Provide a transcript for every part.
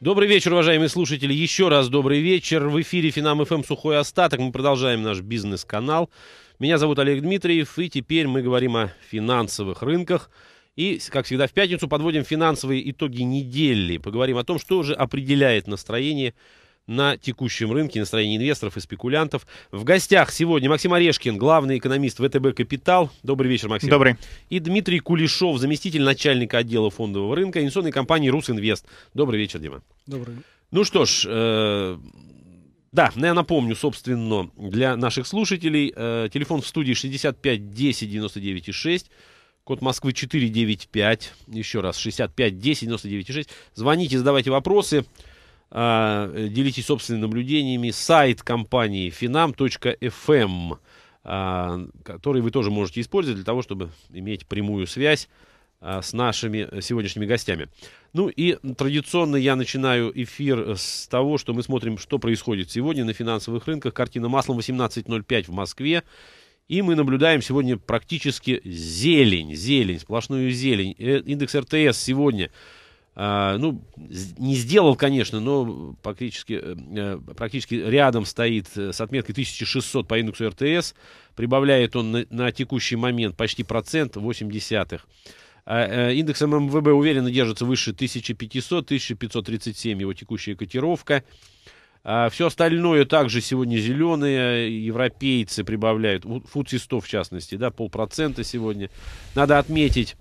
Добрый вечер, уважаемые слушатели. Еще раз добрый вечер. В эфире Финам ФМ Сухой Остаток. Мы продолжаем наш бизнес-канал. Меня зовут Олег Дмитриев, и теперь мы говорим о финансовых рынках. И, как всегда, в пятницу подводим финансовые итоги недели. Поговорим о том, что же определяет настроение на текущем рынке, настроение инвесторов и спекулянтов. В гостях сегодня Максим Орешкин, главный экономист ВТБ «Капитал». Добрый вечер, Максим. Добрый. И Дмитрий Кулешов, заместитель начальника отдела фондового рынка инвестиционной компании «Русинвест». Добрый вечер, Дима. Добрый. Ну что ж, э да, ну я напомню, собственно, для наших слушателей, э, телефон в студии 65 10 99 6, код Москвы 495, еще раз, 65 10 99 6. Звоните, задавайте вопросы. А, э, делитесь собственными наблюдениями. Сайт компании finam.fm, эм, а, который вы тоже можете использовать для того, чтобы иметь прямую связь а, с нашими э, сегодняшними гостями. Ну и традиционно я начинаю эфир с того, что мы смотрим, что происходит сегодня на финансовых рынках. Картина маслом 18.05 в Москве. И мы наблюдаем сегодня практически зелень, зелень, сплошную зелень. Э, индекс РТС сегодня а, ну, не сделал, конечно, но практически, э, э, практически рядом стоит э, с отметкой 1600 по индексу РТС. Прибавляет он на, на текущий момент почти процент 80. А, индекс ММВБ уверенно держится выше 1500, 1537 его текущая котировка. А, все остальное также сегодня зеленые, европейцы прибавляют, фуцистов в частности, да, полпроцента сегодня. Надо отметить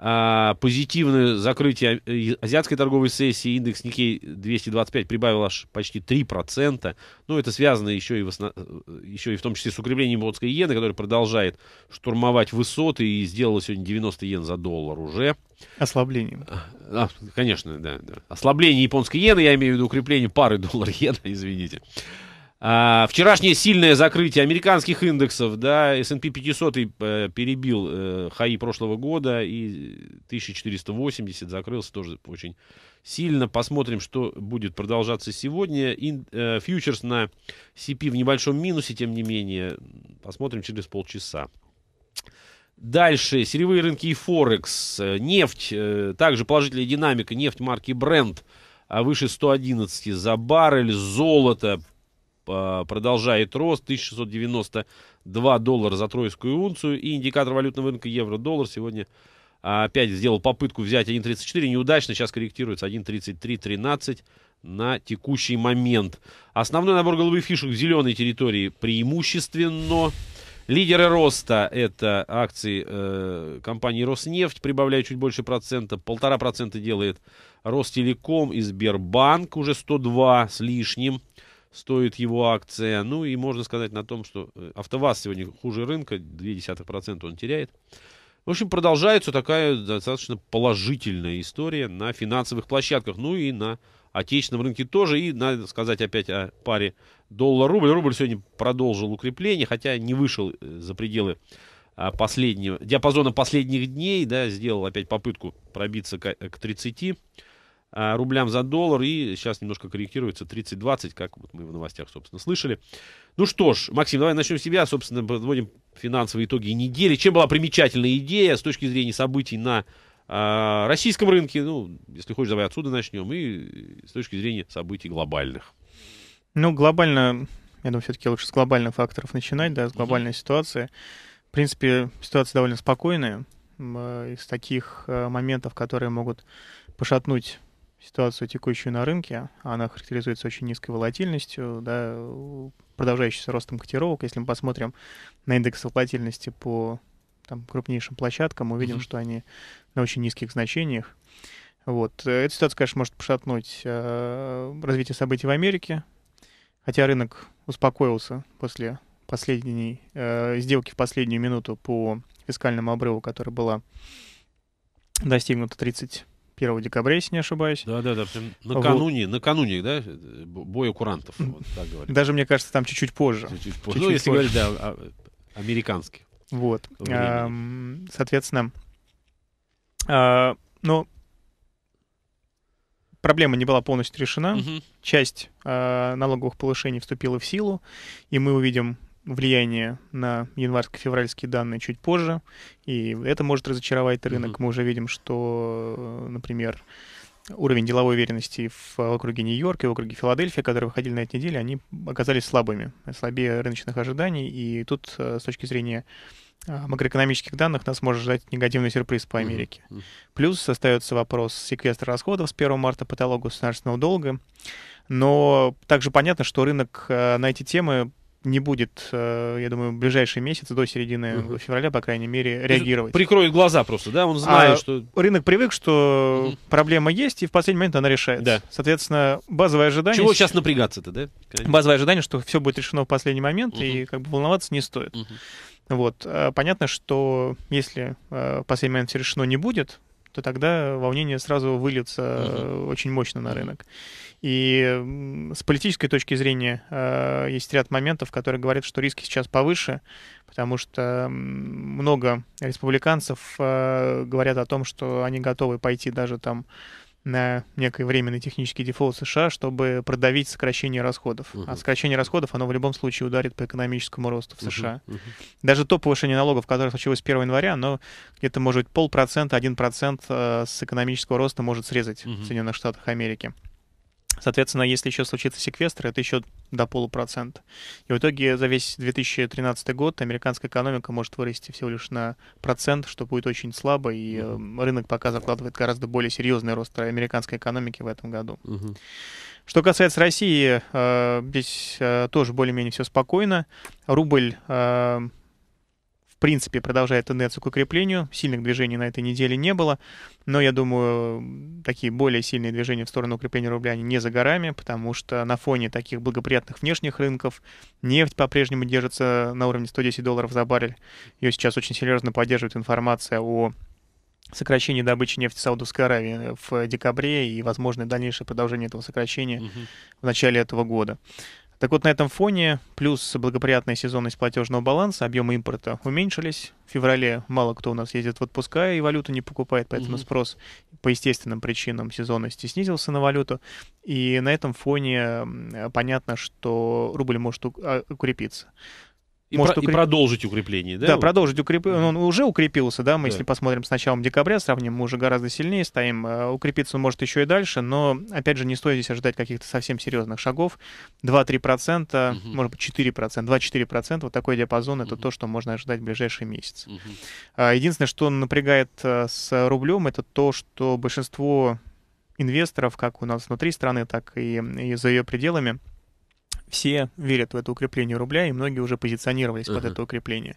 а, позитивное закрытие а, азиатской торговой сессии, индекс Никей 225 прибавил аж почти 3%. Ну, это связано еще и, в основ... Э, еще и в том числе с укреплением японской иены, которая продолжает штурмовать высоты и сделала сегодня 90 иен за доллар уже. Ослаблением. А, а, конечно, да, да. Ослабление японской иены, я имею в виду укрепление пары доллар-иена, извините. А, вчерашнее сильное закрытие американских индексов, да, S&P 500 э, перебил э, хаи прошлого года и 1480 закрылся тоже очень сильно. Посмотрим, что будет продолжаться сегодня. Ин, э, фьючерс на CP в небольшом минусе, тем не менее, посмотрим через полчаса. Дальше, сырьевые рынки и Форекс, э, нефть, э, также положительная динамика, нефть марки Brent а выше 111 за баррель, золото Э, продолжает рост. 1692 доллара за тройскую унцию. И индикатор валютного рынка евро-доллар сегодня э, опять сделал попытку взять 1.34. Неудачно. Сейчас корректируется 1.33.13 на текущий момент. Основной набор голубых фишек в зеленой территории преимущественно. Лидеры роста – это акции э, компании «Роснефть», прибавляя чуть больше процента. Полтора процента делает «Ростелеком» и «Сбербанк» уже 102 с лишним стоит его акция. Ну и можно сказать на том, что э, АвтоВАЗ сегодня хуже рынка, 0,2% он теряет. В общем, продолжается такая достаточно положительная история на финансовых площадках, ну и на отечественном рынке тоже. И надо сказать опять о паре доллар-рубль. Рубль сегодня продолжил укрепление, хотя не вышел э, за пределы а, последнего, диапазона последних дней, да, сделал опять попытку пробиться к 30. Э, а, рублям за доллар. И сейчас немножко корректируется 30-20, как вот мы в новостях, собственно, слышали. Ну что ж, Максим, давай начнем с себя. Собственно, подводим финансовые итоги недели. Чем была примечательная идея с точки зрения событий на э, российском рынке? Ну, если хочешь, давай отсюда начнем. И с точки зрения событий глобальных. Ну, глобально, я думаю, все-таки лучше с глобальных факторов начинать, да, с глобальной mm-hmm. ситуации. В принципе, ситуация довольно спокойная. А, из таких моментов, которые могут пошатнуть ситуацию текущую на рынке, она характеризуется очень низкой волатильностью, да, продолжающимся ростом котировок. Если мы посмотрим на индекс волатильности по там, крупнейшим площадкам, увидим, mm-hmm. что они на очень низких значениях. Вот. Эта ситуация, конечно, может пошатнуть э, развитие событий в Америке, хотя рынок успокоился после последней э, сделки в последнюю минуту по фискальному обрыву, которая была достигнута 30 1 декабря, если не ошибаюсь. Да-да-да, накануне, вот. накануне, да, боя курантов, вот так говорят. Даже, мне кажется, там чуть-чуть позже. Чуть-чуть позже, чуть-чуть ну, если позже. говорить, да, американских. Вот, соответственно, а, но ну, проблема не была полностью решена. Угу. Часть э, налоговых повышений вступила в силу, и мы увидим влияние на январско-февральские данные чуть позже, и это может разочаровать рынок. Mm-hmm. Мы уже видим, что, например, уровень деловой уверенности в округе Нью-Йорк и в округе Филадельфия, которые выходили на этой неделе, они оказались слабыми, слабее рыночных ожиданий, и тут э, с точки зрения э, макроэкономических данных нас может ждать негативный сюрприз по Америке. Mm-hmm. Плюс остается вопрос секвестра расходов с 1 марта по талогу государственного долга. Но также понятно, что рынок э, на эти темы не будет, э, я думаю, в ближайшие месяцы, до середины Uh-huh. февраля, по крайней мере, реагировать. Прикроет глаза просто, да? Он а знает, а что... Рынок привык, что Uh-huh. проблема есть, и в последний момент она решается. Да. Соответственно, базовое ожидание... Чего сейчас напрягаться-то, да? Базовое ожидание, что все будет решено в последний момент, угу. и как бы волноваться не стоит. Угу. Вот. Э, понятно, что если э, в последний момент все решено не будет, то тогда волнение сразу выльется угу. очень мощно на рынок. И с политической точки зрения э, есть ряд моментов, которые говорят, что риски сейчас повыше, потому что много республиканцев э, говорят о том, что они готовы пойти даже там на некое временный технический дефолт США, чтобы продавить сокращение расходов. Uh -huh. А сокращение расходов, оно в любом случае ударит по экономическому росту в США. Uh -huh. uh -huh. Даже то повышение налогов, которое случилось 1 января, оно где-то, может быть, полпроцента, один процент э, с экономического роста может срезать угу. в Соединенных Штатах Америки. Соответственно, если еще случится секвестр, это еще до полупроцента. И в итоге за весь 2013 год американская экономика может вырасти всего лишь на процент, что будет очень слабо, и э, рынок пока закладывает гораздо более серьезный рост американской экономики в этом году. Угу. Что касается России, э, здесь э, тоже более-менее все спокойно. Рубль э, принципе, продолжает тенденцию к укреплению. Сильных движений на этой неделе не было, но я думаю, такие более сильные движения в сторону укрепления рубля они не за горами, потому что на фоне таких благоприятных внешних рынков нефть по-прежнему держится на уровне 110 долларов за баррель. Ее сейчас очень серьезно поддерживает информация о сокращении добычи нефти Саудовской Аравии э, в декабре и возможное дальнейшее продолжение этого сокращения угу. в начале этого года. Так вот, на этом фоне, плюс благоприятная сезонность платежного баланса, объемы импорта уменьшились. В феврале мало кто у нас ездит в отпуска и валюту не покупает, поэтому угу. спрос по естественным причинам сезонности снизился на валюту. И на этом фоне понятно, что рубль может а, укрепиться. И, может про, укреп... и продолжить укрепление, да? Да, продолжить укрепление. Он уже укрепился, да, мы да. если посмотрим с началом декабря, сравним, мы уже гораздо сильнее стоим. Э, укрепиться он может еще и дальше, но, опять же, не стоит здесь ожидать каких-то совсем серьезных шагов. 2-3%, угу. может быть, 4%, 2-4%, вот такой диапазон, это то, что можно ожидать в ближайшие месяцы. Угу. Единственное, что напрягает э, с рублем, это то, что большинство инвесторов, как у нас внутри страны, так и, и за ее пределами, все верят в это укрепление рубля, и многие уже позиционировались uh-huh. под это укрепление.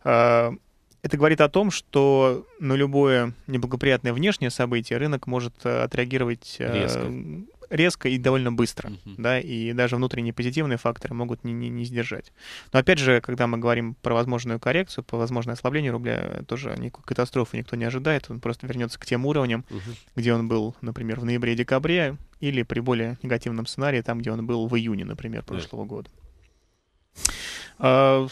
Uh-huh. Это говорит о том, что на любое неблагоприятное внешнее событие рынок может э, отреагировать э, резко резко и довольно быстро, uh-huh. да, и даже внутренние позитивные факторы могут не, не, не сдержать. Но опять же, когда мы говорим про возможную коррекцию, про возможное ослабление рубля, тоже никакой катастрофы никто не ожидает, он просто вернется к тем уровням, uh-huh. где он был, например, в ноябре-декабре, или при более негативном сценарии, там, где он был в июне, например, прошлого yeah. года. А,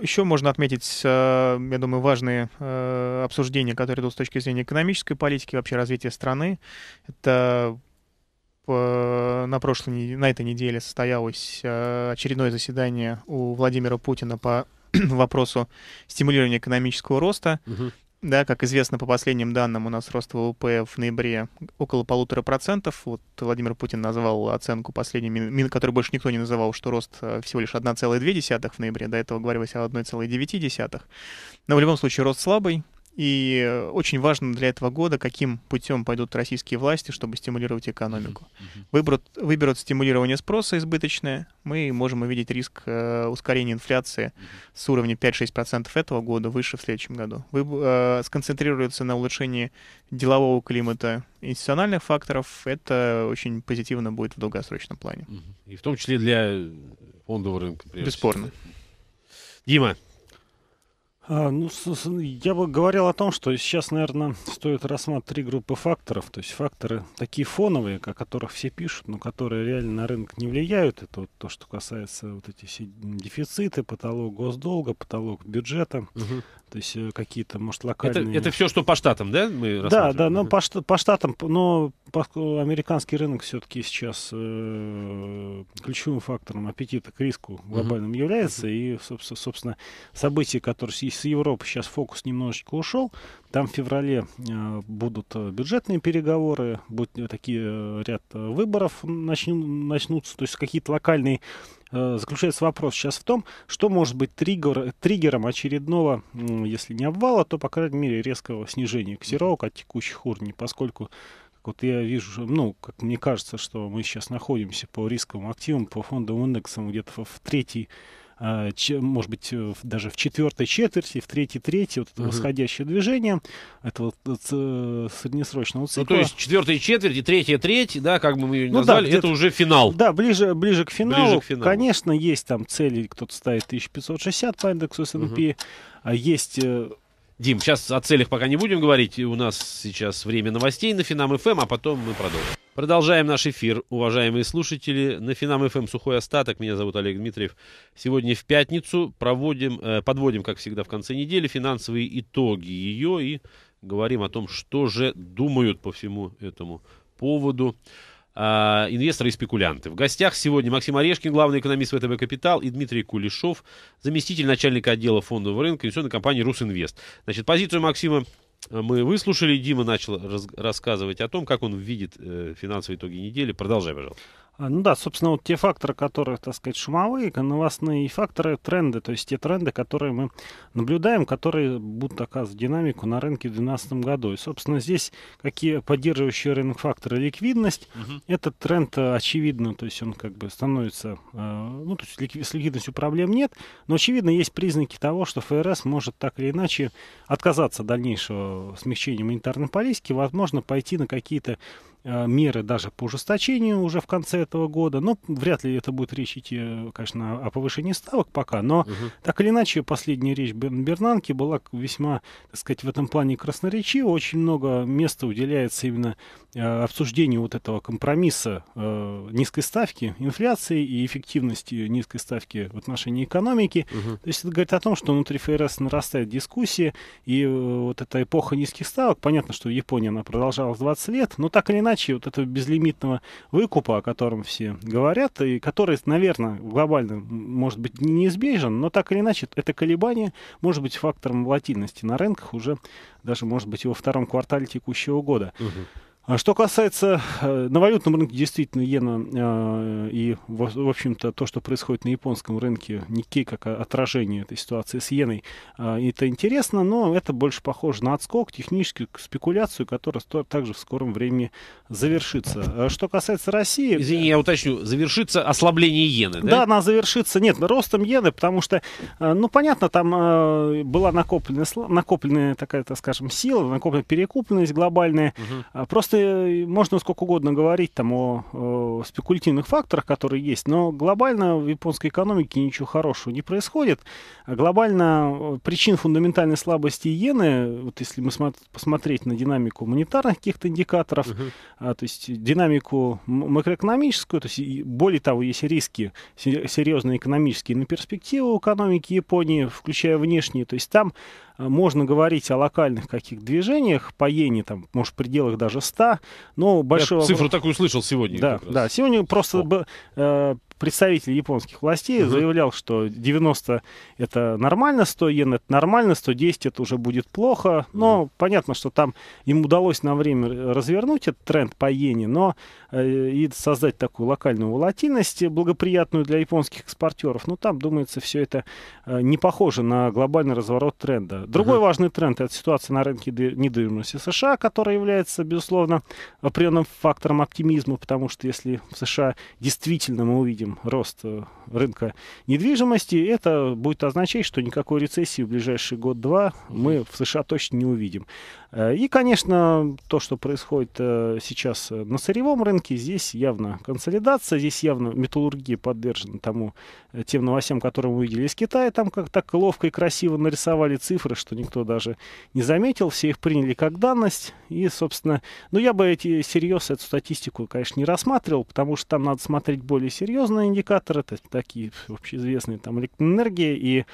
еще можно отметить, а, я думаю, важные а, обсуждения, которые идут с точки зрения экономической политики, вообще развития страны. Это Э, на прошлой, на этой неделе состоялось э, очередное заседание у Владимира Путина по вопросу стимулирования экономического роста. Угу. Да, как известно, по последним данным у нас рост ВВП в ноябре около полутора процентов. Вот Владимир Путин назвал оценку последней, которую больше никто не называл, что рост э, всего лишь 1,2 в ноябре. До этого говорилось о 1,9. Но в любом случае рост слабый. И очень важно для этого года, каким путем пойдут российские власти, чтобы стимулировать экономику. Выберут, выберут стимулирование спроса избыточное, мы можем увидеть риск э, ускорения инфляции с уровня 5-6% этого года выше в следующем году. Вы, э, сконцентрируются на улучшении делового климата институциональных факторов, это очень позитивно будет в долгосрочном плане. И в том числе для э, фондового рынка. Бесспорно. Дима, а, ну, я бы говорил о том, что сейчас, наверное, стоит рассматривать три группы факторов. То есть факторы такие фоновые, о которых все пишут, но которые реально на рынок не влияют. Это вот то, что касается вот эти все дефициты, потолок госдолга, потолок бюджета. Угу. То есть э, какие-то, может, локальные... Это, это все, что по штатам, да? Мы да, да, но по, по штатам, но поскольку американский рынок все-таки сейчас э, ключевым фактором аппетита к риску глобальным угу. является. И, собственно, собственно, события, которые с Европы сейчас фокус немножечко ушел. Там в феврале э, будут э, бюджетные переговоры, будет э, такие ряд выборов начнутся. То есть какие-то локальные заключается вопрос сейчас в том, что может быть триггер, триггером очередного, если не обвала, то, по крайней мере, резкого снижения котировок от текущих уровней, поскольку вот я вижу, ну, как мне кажется, что мы сейчас находимся по рисковым активам, по фондовым индексам где-то в третьей Э, может быть, э, даже в четвертой четверти, в третьей трети, вот это угу. восходящее движение этого среднесрочного цикла. Ну, то есть четвертая четверть и третья треть, да, как бы мы ее ну, назвали, да, это уже финал. Да, ближе, ближе к финалу. Ближе к финалу. Конечно, есть там цели, кто-то ставит 1560 по индексу S&P, угу. а есть э, Дим, сейчас о целях пока не будем говорить. У нас сейчас время новостей на Финам ФМ, эм, а потом мы продолжим. Продолжаем наш эфир, уважаемые слушатели. На Финам ФМ эм «Сухой остаток». Меня зовут Олег Дмитриев. Сегодня в пятницу проводим, э, подводим, как всегда, в конце недели финансовые итоги ее и говорим о том, что же думают по всему этому поводу э, инвесторы и спекулянты. В гостях сегодня Максим Орешкин, главный экономист ВТБ «Капитал», и Дмитрий Кулешов, заместитель начальника отдела фондового рынка инвестиционной компании «Русинвест». Значит, позицию Максима Э, мы выслушали. Дима начал рассказывать о том, как он видит э, финансовые итоги недели. Продолжай, пожалуйста. А, ну да, собственно, вот те факторы, которые, так сказать, шумовые, новостные факторы, тренды, то есть те тренды, которые мы наблюдаем, которые будут оказывать динамику на рынке в 2012 году. И, собственно, здесь какие поддерживающие рынок факторы ликвидность, угу. этот тренд э, очевидно, то есть он как бы становится, э, ну, то есть с ликвидностью проблем нет, но, очевидно, есть признаки того, что ФРС может так или иначе отказаться от дальнейшего смягчения монетарной политики, возможно, пойти на какие-то Э, меры даже по ужесточению уже в конце этого года. Ну, вряд ли это будет речь идти, э, конечно, о повышении ставок пока, но угу. так или иначе последняя речь Бернанки была весьма, так сказать, в этом плане красноречива. Очень много места уделяется именно э, обсуждению вот этого компромисса низкой ставки инфляции и эффективности низкой ставки в отношении экономики. Угу. То есть это говорит о том, что внутри ФРС нарастает дискуссия и вот эта эпоха низких ставок, понятно, что Япония, она продолжалась 20 лет, но так или иначе задачи вот этого безлимитного выкупа, о котором все говорят, и который, наверное, глобально может быть неизбежен, но так или иначе это колебание может быть фактором волатильности на рынках уже даже, может быть, и во втором квартале текущего года. Угу. А что касается э, на валютном рынке, действительно, иена э, и, в общем-то, то, что происходит на японском рынке, Никей как отражение этой ситуации с иеной, э, это интересно, но это больше похоже на отскок, техническую спекуляцию, которая также в скором времени завершится. А что касается России... Извини, э, я уточню, завершится ослабление иены, да? Да, она завершится, нет, ростом иены, потому что, э, ну, понятно, там э, была накоплена, накопленная такая, так скажем, сила, накопленная перекупленность глобальная, угу. просто Конечно, можно сколько угодно говорить там о, о спекулятивных факторах, которые есть, но глобально в японской экономике ничего хорошего не происходит. А глобально э, причин фундаментальной слабости иены, вот если мы посмотреть на динамику монетарных каких-то индикаторов, uh-huh. а, то есть динамику макроэкономическую, то есть более того, есть риски серьезные экономические на перспективу экономики Японии, включая внешние, то есть там можно говорить о локальных каких движениях, по там, может, в пределах даже 100, но большого... Я цифру такую слышал сегодня. Да, да. Сегодня просто б, э, представитель японских властей угу. заявлял, что 90 это нормально, 100 йен это нормально, 110 это уже будет плохо. Но угу. понятно, что там им удалось на время развернуть этот тренд по иене, но э, и создать такую локальную волатильность, благоприятную для японских экспортеров. Но ну, там, думается, все это э, не похоже на глобальный разворот тренда. Другой угу. важный тренд это ситуация на рынке недвижимости США, которая является, безусловно, определенным фактором оптимизма, потому что если в США действительно мы увидим видим рост э, рынка недвижимости, это будет означать, что никакой рецессии в ближайший год-два мы в США точно не увидим. Э, и, конечно, то, что происходит э, сейчас на сырьевом рынке, здесь явно консолидация, здесь явно металлургия подвержена тому, тем новостям, которые мы увидели из Китая, там как так ловко и красиво нарисовали цифры, что никто даже не заметил, все их приняли как данность, и, собственно, ну я бы эти серьез эту статистику, конечно, не рассматривал, потому что там надо смотреть более серьезно, серьезные индикаторы, то есть такие общеизвестные там электроэнергия и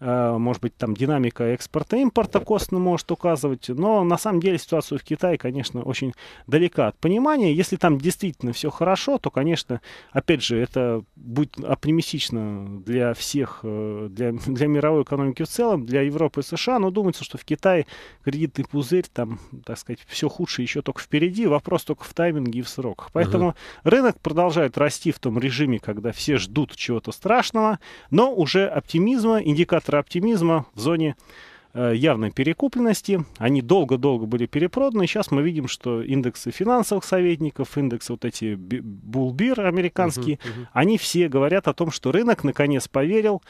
Э, может быть, там динамика экспорта-импорта и косвенно может указывать, но на самом деле ситуацию в Китае, конечно, очень далека от понимания. Если там действительно все хорошо, то, конечно, опять же, это будет оптимистично для всех, э, для, для мировой экономики в целом, для Европы и США, но думается, что в Китае кредитный пузырь, там, так сказать, все худшее еще только впереди, вопрос только в тайминге и в сроках. Поэтому угу. рынок продолжает расти в том режиме, когда все ждут чего-то страшного, но уже оптимизма, индикатор фактора оптимизма в зоне э, явной перекупленности. Они долго-долго были перепроданы. Сейчас мы видим, что индексы финансовых советников, индексы вот эти Булбир американские, uh-huh, uh-huh. они все говорят о том, что рынок наконец поверил,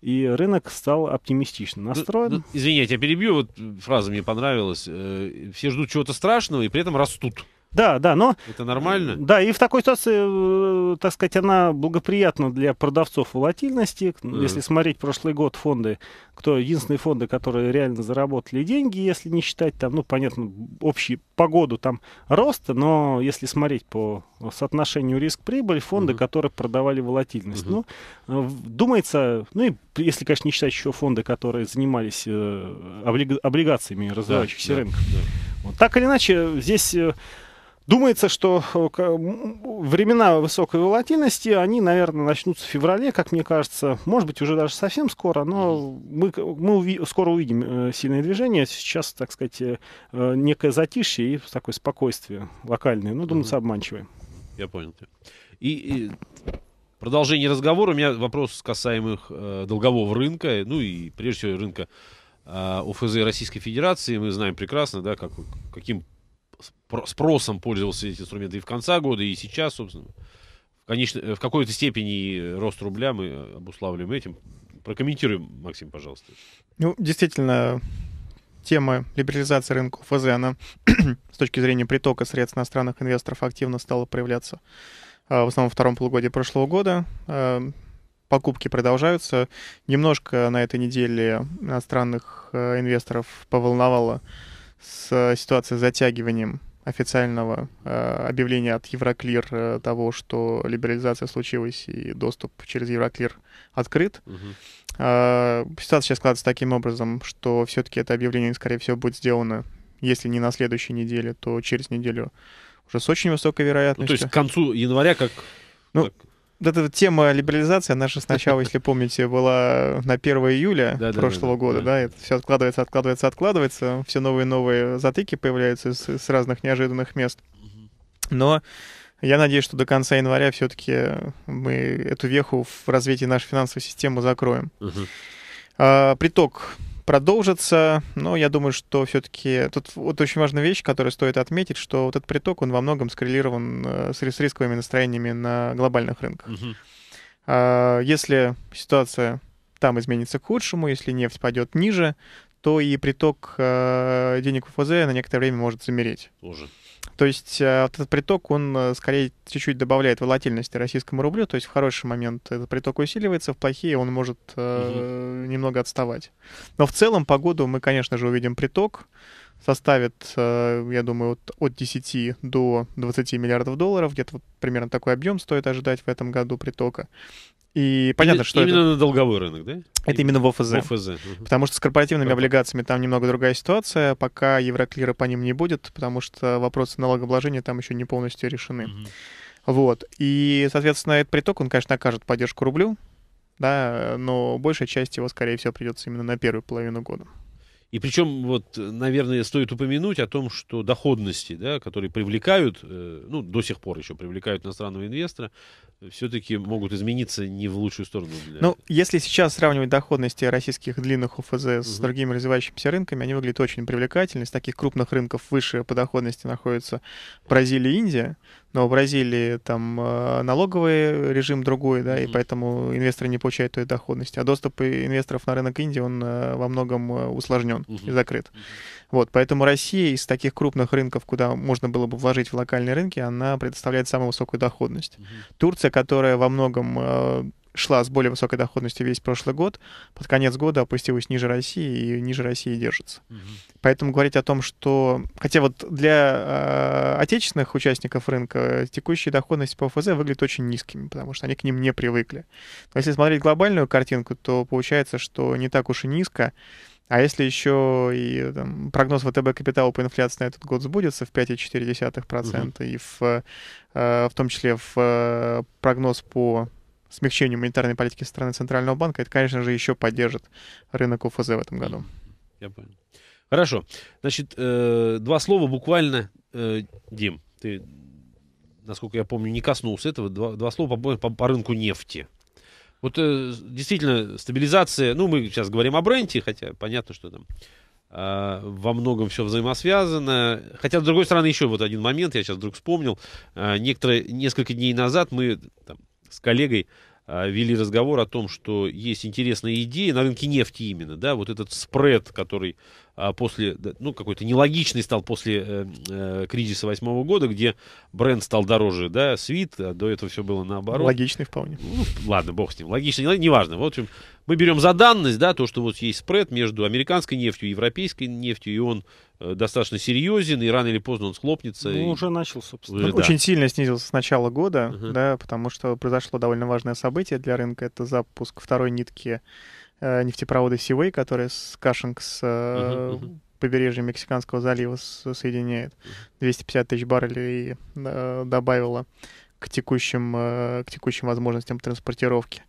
и рынок стал оптимистично настроен. Да, да, извините, я перебью, вот фраза мне понравилась. Э, все ждут чего-то страшного и при этом растут. Да, да, но... Это нормально? Да, и в такой ситуации, э, так сказать, она благоприятна для продавцов волатильности. Mm. Если смотреть прошлый год фонды, кто единственные фонды, которые реально заработали деньги, если не считать там, ну, понятно, общий погоду там рост, но если смотреть по соотношению риск-прибыль, фонды, mm которые продавали волатильность. mm Ну, э, думается, ну и если, конечно, не считать еще фонды, которые занимались э, облигациями развивающихся да, рынков. Да, да. Вот. Так или иначе, здесь... Думается, что э, времена высокой волатильности, они, наверное, начнутся в феврале, как мне кажется. Может быть, уже даже совсем скоро, но мы, мы уви- скоро увидим э, сильное движение. Сейчас, так сказать, э, некое затишье и такое спокойствие локальное. Ну, думаю, обманчивое. Я понял тебя. И, и продолжение разговора. У меня вопрос касаемых э, долгового рынка, ну и прежде всего рынка э, ОФЗ Российской Федерации. Мы знаем прекрасно, да, как, каким спросом пользовался эти инструменты и в конце года, и сейчас, собственно. В, конечно, э, в какой-то степени рост рубля мы обуславливаем этим. Прокомментируй, Максим, пожалуйста. Ну, действительно, тема либерализации рынка ФЗ, она с точки зрения притока средств иностранных инвесторов активно стала проявляться а, в основном во втором полугодии прошлого года. А, покупки продолжаются. Немножко на этой неделе иностранных э, инвесторов поволновало с э, ситуацией с затягиванием официального э, объявления от Евроклир э, того, что либерализация случилась и доступ через Евроклир открыт. Угу. Э, ситуация сейчас складывается таким образом, что все-таки это объявление, скорее всего, будет сделано, если не на следующей неделе, то через неделю уже с очень высокой вероятностью. Ну, то есть к концу января как... Ну, так эта тема либерализации, она же сначала, если помните, была на 1 июля да, прошлого да, года, да. да, это все откладывается, откладывается, откладывается, все новые новые затыки появляются с, с разных неожиданных мест. Но я надеюсь, что до конца января все-таки мы эту веху в развитии нашей финансовой системы закроем. Угу. А, приток продолжится, но я думаю, что все-таки тут вот очень важная вещь, которую стоит отметить, что вот этот приток, он во многом скоррелирован э, с рисковыми настроениями на глобальных рынках. Угу. Если ситуация там изменится к худшему, если нефть пойдет ниже, то и приток э, денег в ФЗ на некоторое время может замереть. Слушай, то есть э, вот этот приток, он э, скорее чуть-чуть добавляет волатильности российскому рублю, то есть в хороший момент этот приток усиливается, в плохие он может угу. немного отставать. Но в целом по году мы, конечно же, увидим приток, составит, я думаю, от, от 10 до 20 миллиардов долларов, где-то вот примерно такой объем стоит ожидать в этом году притока. И понятно, и, что именно это... на долговой рынок, да? Это именно в ОФЗ. ОФЗ. Потому что с корпоративными Правда. облигациями там немного другая ситуация, пока евроклира по ним не будет, потому что вопросы налогообложения там еще не полностью решены. Угу. Вот. И, соответственно, этот приток, он, конечно, окажет поддержку рублю, да, но большая часть его, скорее всего, придется именно на первую половину года. И причем, вот, наверное, стоит упомянуть о том, что доходности, да, которые привлекают, э, ну, до сих пор еще привлекают иностранного инвестора, все-таки могут измениться не в лучшую сторону. Для... Ну, если сейчас сравнивать доходности российских длинных ОФЗ угу. с другими развивающимися рынками, они выглядят очень привлекательно. Из таких крупных рынков выше по доходности находятся Бразилия и Индия. Но в Бразилии там э, налоговый режим другой, да, угу. и поэтому инвесторы не получают той доходности. А доступ инвесторов на рынок Индии, он э, во многом э, усложнен угу. и закрыт. Вот, поэтому Россия из таких крупных рынков, куда можно было бы вложить в локальные рынки, она предоставляет самую высокую доходность. Угу. Турция которая во многом э, шла с более высокой доходностью весь прошлый год, под конец года опустилась ниже России и ниже России держится. Угу. Поэтому говорить о том, что... Хотя вот для э, отечественных участников рынка э, текущие доходности по ФЗ выглядят очень низкими, потому что они к ним не привыкли. Но если смотреть глобальную картинку, то получается, что не так уж и низко. А если еще и там, прогноз ВТБ капитала по инфляции на этот год сбудется в 5,4%, угу. и в, э, э, в том числе в э, прогноз по смягчению монетарной политики страны Центрального банка, это, конечно же, еще поддержит рынок УФЗ в этом году. Я понял. Хорошо. Значит, два слова буквально, Дим, ты, насколько я помню, не коснулся этого. Два, два слова по, по, по рынку нефти. Вот э, действительно, стабилизация, ну, мы сейчас говорим о бренде, хотя понятно, что там э, во многом все взаимосвязано. Хотя, с другой стороны, еще вот один момент, я сейчас вдруг вспомнил. Э, некоторые, несколько дней назад мы там, с коллегой а, вели разговор о том, что есть интересные идеи на рынке нефти именно, да, вот этот спред, который а, после, ну, какой-то нелогичный стал после э, э, кризиса восьмого года, где бренд стал дороже, да, свит, а до этого все было наоборот. Логичный вполне. Ну, ладно, бог с ним, логичный, неважно. Вот в общем, мы берем за данность, да, то, что вот есть спред между американской нефтью и европейской нефтью, и он Э, достаточно серьезен, и рано или поздно он схлопнется. Ну, и... уже начал, собственно. Уже, ну, да. Очень сильно снизился с начала года, uh-huh. да, потому что произошло довольно важное событие для рынка. Это запуск второй нитки э, нефтепровода Сивей, который с Кашинг с э, uh-huh. побережья Мексиканского залива соединяет. 250 тысяч баррелей э, добавила. добавило к текущим, э, к текущим возможностям транспортировки.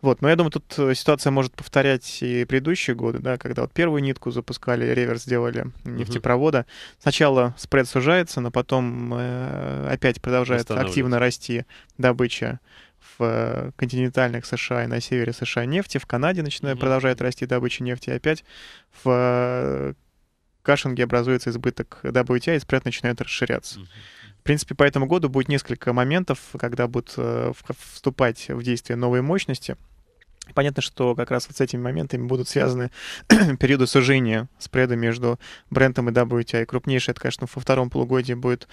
Вот, но я думаю, тут э, ситуация может повторять и предыдущие годы, да, когда вот первую нитку запускали, реверс сделали нефтепровода. Угу. Сначала спред сужается, но потом э, опять продолжает активно расти добыча в э, континентальных США и на севере США нефти, в Канаде начинает, mm-hmm. продолжает расти добыча нефти, опять в Кашинге образуется избыток WTI, и спред начинает расширяться. Mm-hmm принципе, по этому году будет несколько моментов, когда будут э, вступать в действие новые мощности. Понятно, что как раз вот с этими моментами будут связаны периоды сужения спреда между брендом и WTI. Крупнейшая, это, конечно, во втором полугодии будет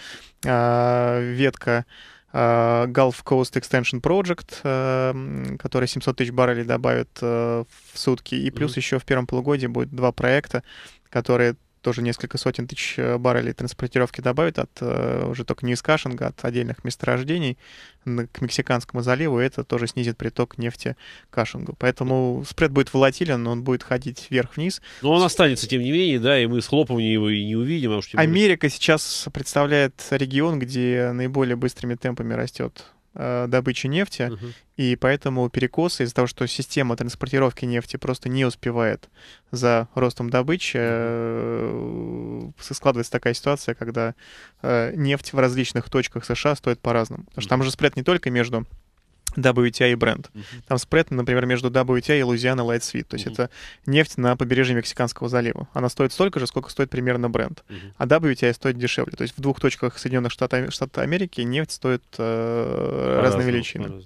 э, ветка э, Gulf Coast Extension Project, э, которая 700 тысяч баррелей добавит э, в сутки. И плюс mm-hmm. еще в первом полугодии будет два проекта, которые тоже несколько сотен тысяч э, баррелей транспортировки добавит от э, уже только не из Кашинга, а от отдельных месторождений к Мексиканскому заливу, и это тоже снизит приток нефти Кашингу. Поэтому спред будет волатилен, он будет ходить вверх-вниз. Но он останется, тем не менее, да, и мы с схлопывание его и не увидим. Потому а что Америка сейчас представляет регион, где наиболее быстрыми темпами растет Э, добычи нефти, угу. и поэтому перекосы из-за того, что система транспортировки нефти просто не успевает за ростом добычи, угу. складывается такая ситуация, когда э, нефть в различных точках США стоит по-разному. Потому что там же спрят не только между WTI и бренд. Uh-huh. Там спред, например, между WTI и Louisiana Light Sweet. То есть uh-huh. это нефть на побережье Мексиканского залива. Она стоит столько же, сколько стоит примерно бренд. Uh-huh. А WTI стоит дешевле. То есть в двух точках Соединенных Штатов, Америки нефть стоит э, по разными По-разному.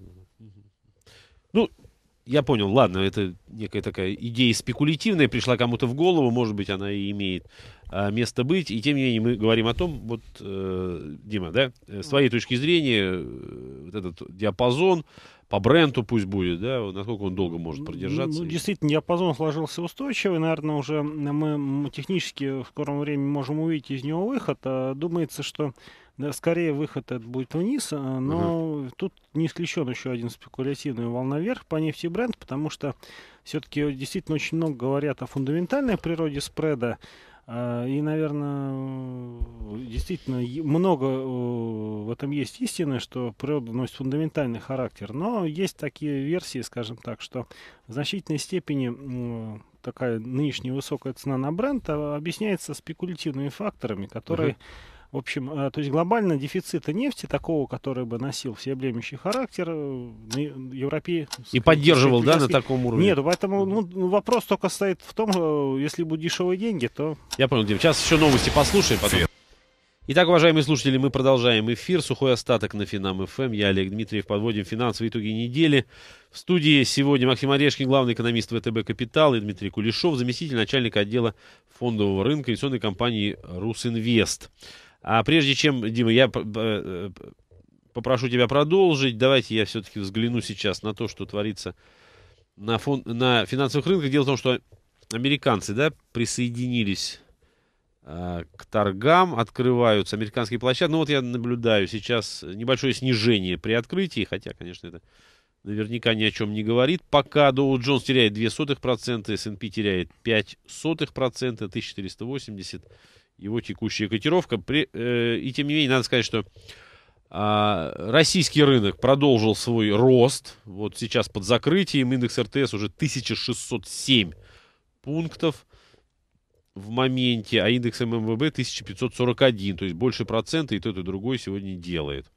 Я понял, ладно, это некая такая идея спекулятивная, пришла кому-то в голову, может быть, она и имеет а, место быть. И тем не менее мы говорим о том, вот, э, Дима, да, э, с твоей точки зрения, э, вот этот диапазон по бренду пусть будет, да, насколько он долго может ну, продержаться? Ну, действительно, диапазон сложился устойчивый, наверное, уже мы технически в скором времени можем увидеть из него выход. А, думается, что да, скорее выход это будет вниз, э, но угу. тут не исключен еще один спекулятивный волна вверх по нефти бренд, потому что все-таки действительно очень много говорят о фундаментальной природе спреда. Э, и, наверное, действительно много э, в этом есть истины, что природа носит фундаментальный характер. Но есть такие версии, скажем так, что в значительной степени такая нынешняя высокая цена на бренд а, объясняется спекулятивными факторами, которые uh-huh в общем, э, то есть глобально дефицита нефти, такого, который бы носил всеобъемлющий характер, э, Европе... И поддерживал, да, на таком уровне? Нет, поэтому ну, ну, вопрос только стоит в том, э, если будут дешевые деньги, то... Я понял, Дим, сейчас еще новости послушаем, потом... Итак, уважаемые слушатели, мы продолжаем эфир. Сухой остаток на Финам ФМ. Эм. Я Олег Дмитриев. Подводим финансовые итоги недели. В студии сегодня Максим Орешкин, главный экономист ВТБ «Капитал», и Дмитрий Кулешов, заместитель начальника отдела фондового рынка инвестиционной компании «Русинвест». А прежде чем, Дима, я э, попрошу тебя продолжить, давайте я все-таки взгляну сейчас на то, что творится на, фон, на финансовых рынках. Дело в том, что американцы да, присоединились а, к торгам, открываются американские площадки. Ну вот я наблюдаю сейчас небольшое снижение при открытии, хотя, конечно, это наверняка ни о чем не говорит. Пока Доу Джонс теряет 0,02%, S&P теряет 0,05%, 1480 его текущая котировка. При, э, и тем не менее, надо сказать, что э, российский рынок продолжил свой рост. Вот сейчас под закрытием индекс РТС уже 1607 пунктов в моменте, а индекс ММВБ 1541, то есть больше процента и тот, и другой сегодня делает.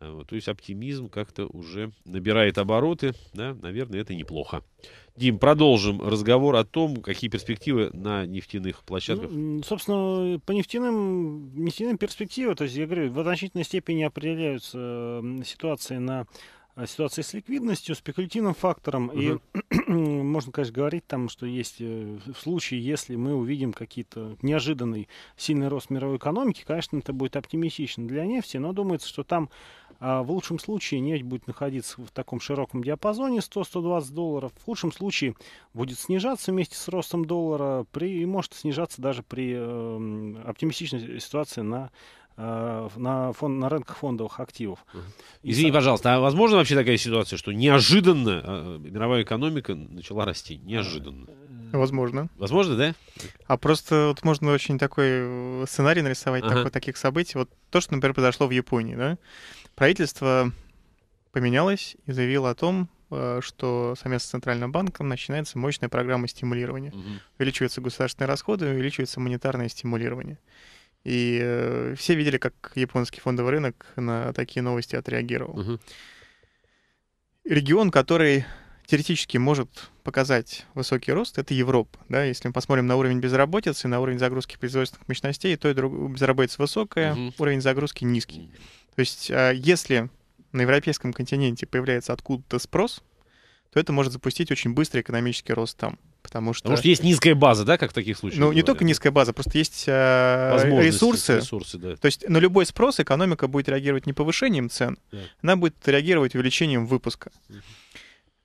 Э, вот, то есть оптимизм как-то уже набирает обороты. Да? Наверное, это неплохо. Дим, продолжим разговор о том, какие перспективы на нефтяных площадках. Ну, собственно, по нефтяным, нефтяным перспективам, то есть, я говорю, в значительной степени определяются ситуации на э, ситуации с ликвидностью, спекулятивным фактором. Угу. И можно, конечно, говорить там, что есть э, в случае, если мы увидим какие-то неожиданный сильный рост мировой экономики, конечно, это будет оптимистично для нефти, но думается, что там а в лучшем случае нефть будет находиться в таком широком диапазоне 100-120 долларов, в худшем случае будет снижаться вместе с ростом доллара при, и может снижаться даже при э, оптимистичной ситуации на э, на, фон, на рынках фондовых активов. Uh -huh. Извини, пожалуйста, а возможно вообще такая ситуация, что неожиданно э, мировая экономика начала расти? Неожиданно. Э, возможно. Возможно, да? А просто вот можно очень такой э, сценарий нарисовать ага. такой, таких событий. Вот то, что, например, произошло в Японии, да? правительство поменялось и заявило о том, э, что совместно с Центральным банком начинается мощная программа стимулирования. Угу. Увеличиваются государственные расходы, увеличивается монетарное стимулирование. И э, все видели, как японский фондовый рынок на такие новости отреагировал. Угу. Регион, который теоретически может показать высокий рост, это Европа. Да? Если мы посмотрим на уровень безработицы, на уровень загрузки производственных мощностей, то и друг... безработица высокая, угу. уровень загрузки низкий. То есть, а, если на европейском континенте появляется откуда-то спрос, то это может запустить очень быстрый экономический рост там. Потому что... потому что есть низкая база, да, как в таких случаях? Ну, не только низкая база, просто есть э, ресурсы. ресурсы да. То есть на любой спрос экономика будет реагировать не повышением цен, да. она будет реагировать увеличением выпуска. Угу.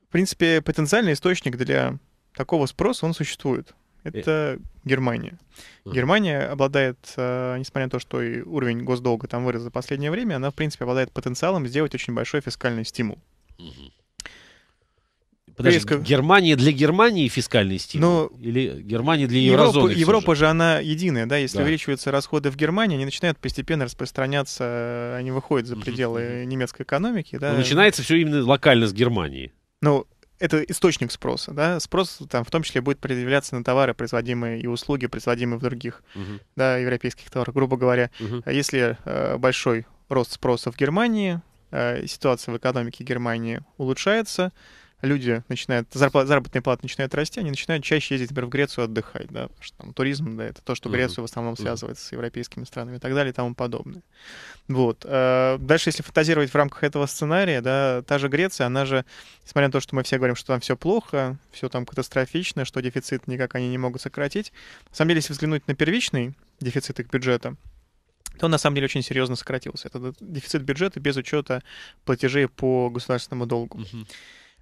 В принципе, потенциальный источник для такого спроса, он существует. Э, это Германия. Mm. Германия обладает, э, несмотря на то, что и уровень госдолга там вырос за последнее время, она, в принципе, обладает потенциалом сделать очень большой фискальный стимул. Mm-hmm. Подожди, Резко... Германия для Германии фискальный стимул? Но... Ну, Или Германия для Еврозоны? Европа, Европа же? она единая, да, если да. увеличиваются расходы в Германии, они начинают постепенно распространяться, они выходят за пределы mm-hmm. немецкой экономики, да. Но ну, начинается все именно локально с Германии. Ну, это источник спроса, да, спрос там в том числе будет предъявляться на товары, производимые и услуги, производимые в других, угу. да, европейских товарах, грубо говоря. Угу. Если э, большой рост спроса в Германии, э, ситуация в экономике Германии улучшается, люди начинают, зарплат, заработные платы начинают расти, они начинают чаще ездить, например, в Грецию отдыхать, да, потому что там туризм, да, это то, что Грецию в основном связывает с европейскими странами и так далее и тому подобное. Вот. Э, дальше, если фантазировать в рамках этого сценария, да, та же Греция, она же, несмотря на то, что мы все говорим, что там все плохо, все там катастрофично, что дефицит никак они не могут сократить, на самом деле, если взглянуть на первичный дефицит их бюджета, то он на самом деле очень серьезно сократился. Это дефицит бюджета без учета платежей по государственному долгу. Uh-huh.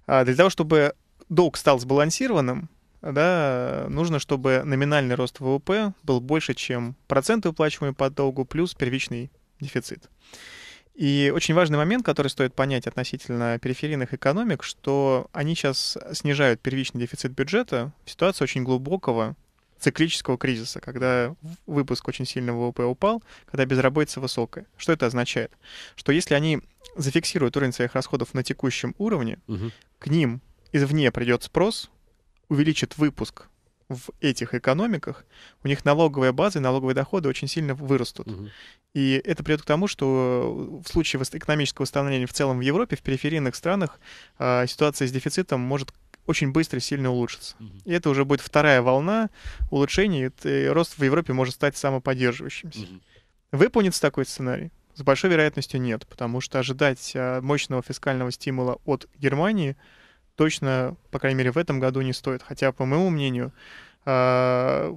А, для того, чтобы долг стал сбалансированным, да, нужно, чтобы номинальный рост ВВП был больше, чем проценты, уплачиваемые по долгу, плюс первичный дефицит. И очень важный момент, который стоит понять относительно периферийных экономик, что они сейчас снижают первичный дефицит бюджета в ситуации очень глубокого циклического кризиса, когда выпуск очень сильно ВВП упал, когда безработица высокая. Что это означает? Что если они зафиксируют уровень своих расходов на текущем уровне, угу. к ним извне придет спрос, увеличит выпуск в этих экономиках, у них налоговая база и налоговые доходы очень сильно вырастут. Угу. И это приведет к тому, что в случае экономического восстановления в целом в Европе, в периферийных странах, а, ситуация с дефицитом может очень быстро и сильно улучшится. Угу. И это уже будет вторая волна улучшений, и э, рост в Европе может стать самоподдерживающимся. Угу. Выполнится такой сценарий? С большой вероятностью нет, потому что ожидать а, мощного фискального стимула от Германии точно, по крайней мере, в этом году не стоит. Хотя, по моему мнению, а,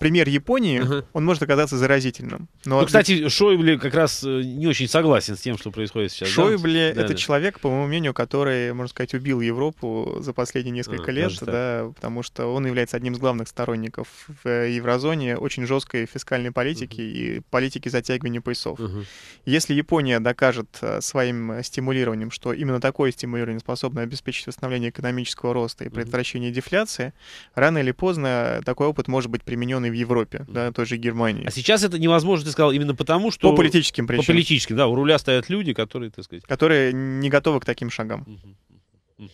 пример Японии, uh-huh. он может оказаться заразительным. Но ну, от... кстати, Шойбле как раз э, не очень согласен с тем, что происходит сейчас. Шойбле да? — это да, человек, да. по моему мнению, который, можно сказать, убил Европу за последние несколько а, лет, да, потому что он является одним из главных сторонников в э, еврозоне очень жесткой фискальной политики uh-huh. и политики затягивания поясов. Uh-huh. Если Япония докажет э, своим стимулированием, что именно такое стимулирование способно обеспечить восстановление экономического роста и предотвращение uh-huh. дефляции, рано или поздно такой опыт может быть применен распространенный в Европе, да, той же Германии. А сейчас это невозможно, ты сказал, именно потому, что... По политическим причинам. По политическим, да, у руля стоят люди, которые, так сказать... Которые не готовы к таким шагам. Угу.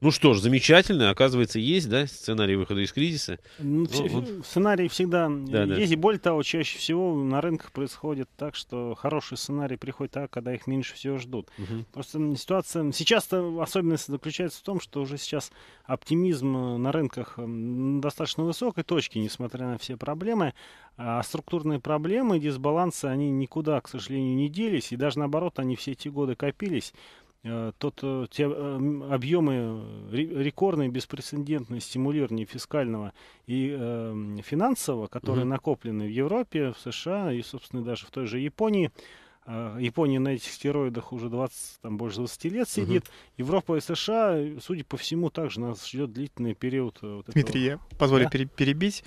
Ну что ж, замечательно. Оказывается, есть, да, сценарий выхода из кризиса. Ну, ну, вот. Сценарий всегда да, есть. Да. И более того, чаще всего на рынках происходит так, что хорошие сценарии приходят так, когда их меньше всего ждут. Угу. Просто ситуация... Сейчас-то особенность заключается в том, что уже сейчас оптимизм э, на рынках достаточно высокой точки, несмотря на все проблемы. А структурные проблемы, дисбалансы, они никуда, к сожалению, не делись. И даже наоборот, они все эти годы копились. Э, тот, э, те э, объемы рекордные, беспрецедентные стимулирования фискального и э, финансового, которые mm накоплены в Европе, в США и, собственно, даже в той же Японии. Япония на этих стероидах уже 20, там, больше 20 лет сидит. Угу. Европа и США, судя по всему, также нас ждет длительный период. Вот Дмитрий, этого. я позволю да? перебить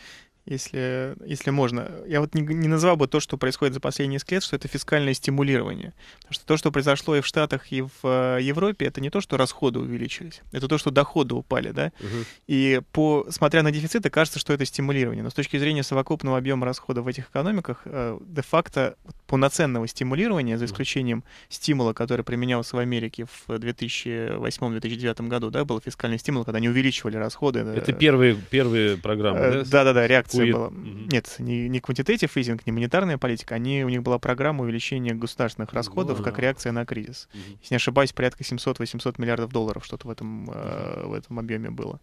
если, если можно. Я вот не, не назвал бы то, что происходит за последние несколько лет, что это фискальное стимулирование. Потому что то, что произошло и в Штатах, и в э, Европе, это не то, что расходы увеличились, это то, что доходы упали, да? Угу. И по, смотря на дефициты, кажется, что это стимулирование. Но с точки зрения совокупного объема расхода в этих экономиках, э, де-факто полноценного стимулирования, за исключением стимула, который применялся в Америке в 2008-2009 году, да, был фискальный стимул, когда они увеличивали расходы. Э, это э, первые, первые программы, э, да? Да-да-да, реакция позиция была... Нет, не, не quantitative easing, не монетарная политика, они, у них была программа увеличения государственных ну, расходов как реакция на кризис. Если не ошибаюсь, порядка 700-800 миллиардов долларов что-то в этом, э, в этом объеме было.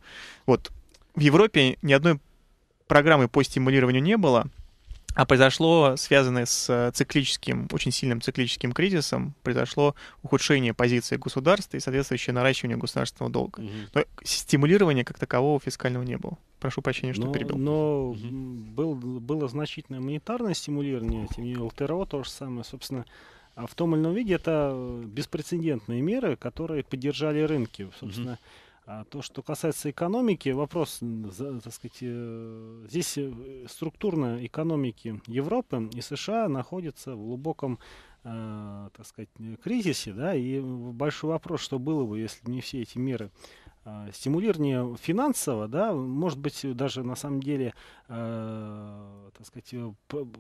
Вот. В Европе ни одной программы по стимулированию не было, а произошло, связанное с э, циклическим, очень сильным циклическим кризисом, произошло ухудшение позиции государства и соответствующее наращивание государственного долга. Угу. Но стимулирования как такового фискального не было. Прошу прощения, что но, перебил. Но угу. был, было значительное монетарное стимулирование, тем не менее ЛТРО то же самое, собственно, А в том или ином виде это беспрецедентные меры, которые поддержали рынки, собственно. Угу. А то, что касается экономики, вопрос, так сказать, э, здесь э, структурно экономики Европы и США находится в глубоком э, так сказать, кризисе, да, и большой вопрос, что было бы, если не все эти меры Э, стимулирование финансово, да, может быть, даже на самом деле, э, так сказать, э,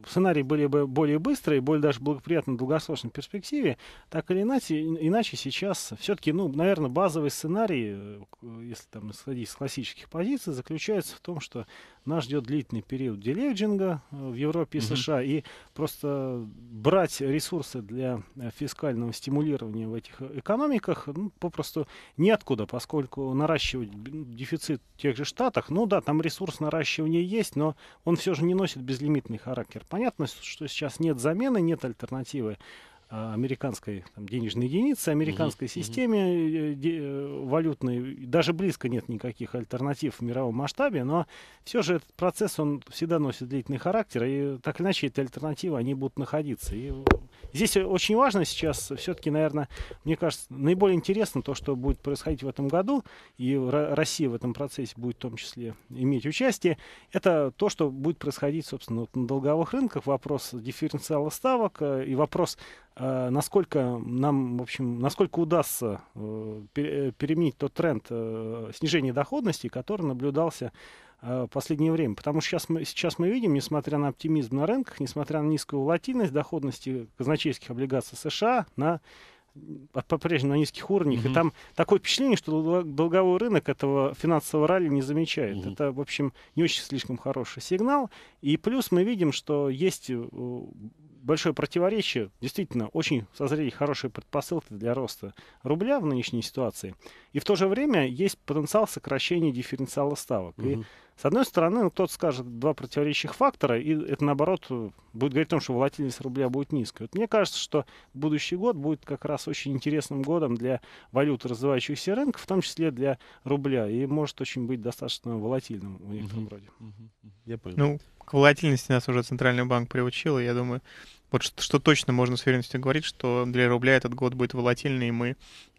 сценарии были бы более быстрые, более даже благоприятны в долгосрочной перспективе, так или иначе, иначе сейчас все-таки, ну, наверное, базовый сценарий, э, если там исходить с классических позиций, заключается в том, что нас ждет длительный период деледжинга в Европе и mm-hmm. США, и просто брать ресурсы для фискального стимулирования в этих экономиках, ну, попросту неоткуда, поскольку наращивать ну, дефицит в тех же Штатах. Ну да, там ресурс наращивания есть, но он все же не носит безлимитный характер. Понятно, что сейчас нет замены, нет альтернативы а, американской там, денежной единицы, американской mm-hmm. системе э, э, де, э, валютной. Даже близко нет никаких альтернатив в мировом масштабе, но все же этот процесс, он всегда носит длительный характер, и так или иначе эти альтернативы, они будут находиться. И Здесь очень важно сейчас, все-таки, наверное, мне кажется, наиболее интересно то, что будет происходить в этом году, и Россия в этом процессе будет в том числе иметь участие, это то, что будет происходить, собственно, вот на долговых рынках, вопрос дифференциала ставок э, и вопрос э, насколько нам, в общем, насколько удастся э, переменить тот тренд снижения доходности, который наблюдался Э, в последнее время. Потому что сейчас мы, сейчас мы видим, несмотря на оптимизм на рынках, несмотря на низкую волатильность доходности казначейских облигаций США на по-прежнему на низких уровнях. mm И там такое впечатление, что долговой рынок этого финансового ралли не замечает. mm Это, в общем, не очень слишком хороший сигнал. И плюс мы видим, что есть э, большое противоречие. Действительно, очень созрели хорошие предпосылки для роста рубля в нынешней ситуации. И в то же время есть потенциал сокращения дифференциала ставок. Угу. И с одной стороны, ну, кто-то скажет два противоречащих фактора, и это наоборот будет говорить о том, что волатильность рубля будет низкой. Вот мне кажется, что будущий год будет как раз очень интересным годом для валют развивающихся рынков, в том числе для рубля, и может очень быть достаточно волатильным в некотором угу. роде. Угу. Я понял. Ну, к волатильности нас уже Центральный банк приучил, и я думаю, вот что, что точно можно с уверенностью говорить, что для рубля этот год будет волатильный, и мы,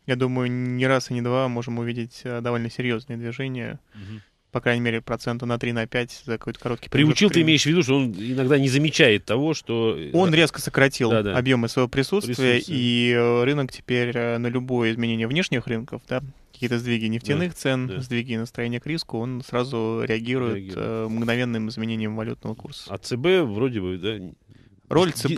я думаю, не раз и не два можем увидеть э, довольно серьезные движения. Угу по крайней мере, процента на 3, на 5 за какой-то короткий период. Приучил, ты имеешь в виду, что он иногда не замечает того, что... Э, он резко сократил да, да. объемы своего присутствия, присутствия, и э, рынок теперь на любое изменение внешних рынков, да, какие-то сдвиги нефтяных да, цен, да. сдвиги настроения к риску, он сразу реагирует, реагирует. Э, мгновенным изменением валютного курса. А ЦБ вроде бы, да, Роль ЦБ,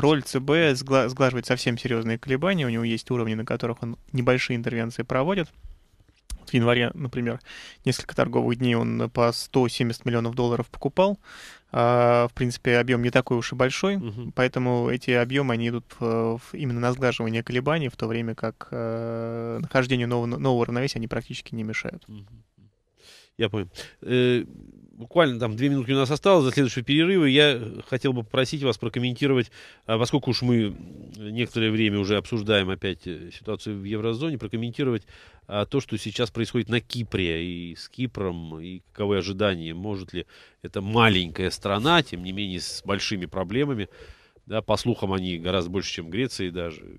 роль ЦБ сгла- сглаживает совсем серьезные колебания. У него есть уровни, на которых он небольшие интервенции проводит. В январе, например, несколько торговых дней он по 170 миллионов долларов покупал. А, в принципе, объем не такой уж и большой, угу. поэтому эти объемы, они идут э, именно на сглаживание колебаний, в то время как э, нахождению нового, нового равновесия они практически не мешают. Угу. Я понял. Э, буквально там две минутки у нас осталось до следующего перерыва. Я хотел бы попросить вас прокомментировать, а, поскольку уж мы некоторое время уже обсуждаем опять э, ситуацию в еврозоне, прокомментировать а, то, что сейчас происходит на Кипре и с Кипром, и каковы ожидания, может ли эта маленькая страна, тем не менее с большими проблемами, да, по слухам они гораздо больше, чем Греции даже,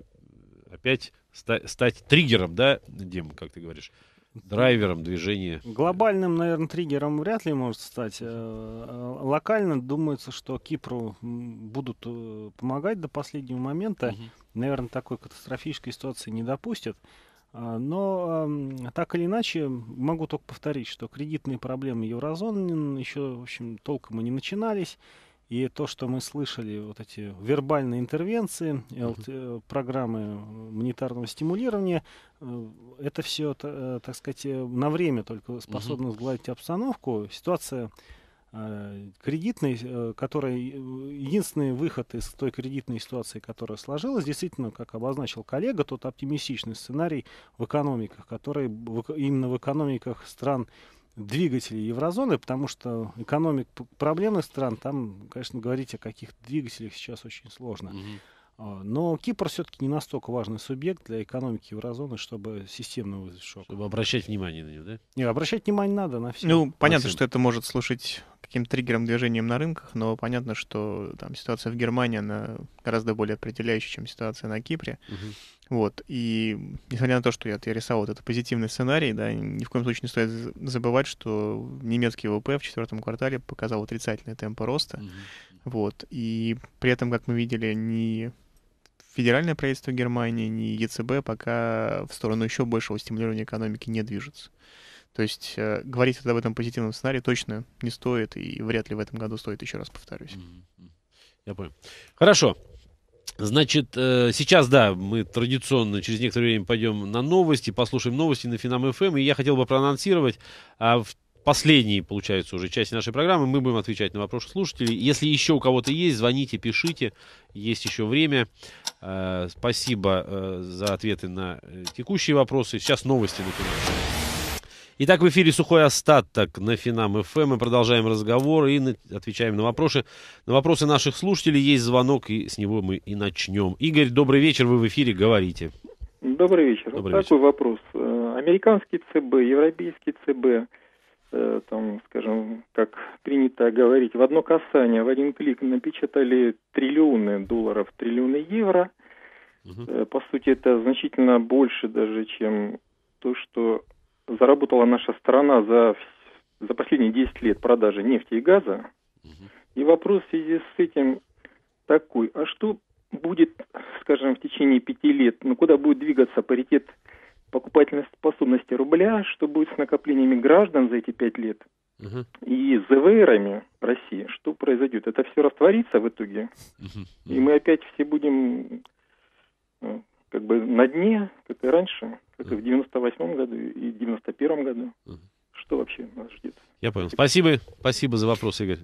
опять стать, стать триггером, да, Дим, как ты говоришь, драйвером движения. Глобальным, наверное, триггером вряд ли может стать. Э, э, локально думается, что Кипру будут э, помогать до последнего момента. Угу. Наверное, такой катастрофической ситуации не допустят. А, но так или иначе, могу только повторить, что кредитные проблемы еврозоны еще, в общем, толком и не начинались. И то, что мы слышали, вот эти вербальные интервенции, ЛТ, э, э, программы монетарного стимулирования, э, это все, так сказать, на время только способно сгладить обстановку. Ситуация кредитной, которая единственный выход из той кредитной ситуации, которая сложилась, действительно, как обозначил коллега, тот оптимистичный сценарий в экономиках, который именно в экономиках стран двигателей еврозоны, потому что экономик проблемных стран, там, конечно, говорить о каких двигателях сейчас очень сложно. Mm-hmm. Но Кипр все-таки не настолько важный субъект для экономики еврозоны, чтобы системно вызвать шок. Чтобы обращать внимание на него, да? Не, обращать внимание надо на все. Ну, понятно, что это может слушать каким триггером движением на рынках, но понятно, что там ситуация в Германии, она гораздо более определяющая, чем ситуация на Кипре. Угу. Вот. И несмотря на то, что я, я рисовал вот этот позитивный сценарий, да, ни в коем случае не стоит забывать, что немецкий ВВП в четвертом квартале показал отрицательные темпы роста. Mm-hmm. Вот. И при этом, как мы видели, ни федеральное правительство Германии, ни ЕЦБ пока в сторону еще большего стимулирования экономики не движется. То есть э, говорить об этом позитивном сценарии точно не стоит, и вряд ли в этом году стоит, еще раз повторюсь. Mm-hmm. Я понял. Хорошо. Значит, э, сейчас, да, мы традиционно через некоторое время пойдем на новости, послушаем новости на Финам ФМ, эм. и я хотел бы проанонсировать а, в последней, получается, уже части нашей программы. Мы будем отвечать на вопросы слушателей. Если еще у кого-то есть, звоните, пишите. Есть еще время. Э, спасибо э, за ответы на текущие вопросы. Сейчас новости, например. Итак, в эфире «Сухой остаток» на Финам ФМ. Эм. Мы продолжаем разговор и отвечаем на вопросы. На вопросы наших слушателей есть звонок, и с него мы и начнем. Игорь, добрый вечер, вы в эфире, говорите. Добрый вечер. Добрый вот Такой вопрос. Э, американский ЦБ, европейский ЦБ, э, там, скажем, как принято говорить, в одно касание, в один клик напечатали триллионы долларов, триллионы евро. Угу. По сути, это значительно больше даже, чем то, что заработала наша страна за, за последние 10 лет продажи нефти и газа. И вопрос в связи с этим такой, а что будет, скажем, в течение пяти лет, ну куда будет двигаться паритет покупательной способности рубля, что будет с накоплениями граждан за эти пять лет и с ЗВРами России, что произойдет? Это все растворится в итоге, и мы опять все будем э, как бы на дне, как и раньше как и в 98 году, и в 91 году. Что вообще нас ждет? Я понял. Спасибо, спасибо за вопрос, Игорь.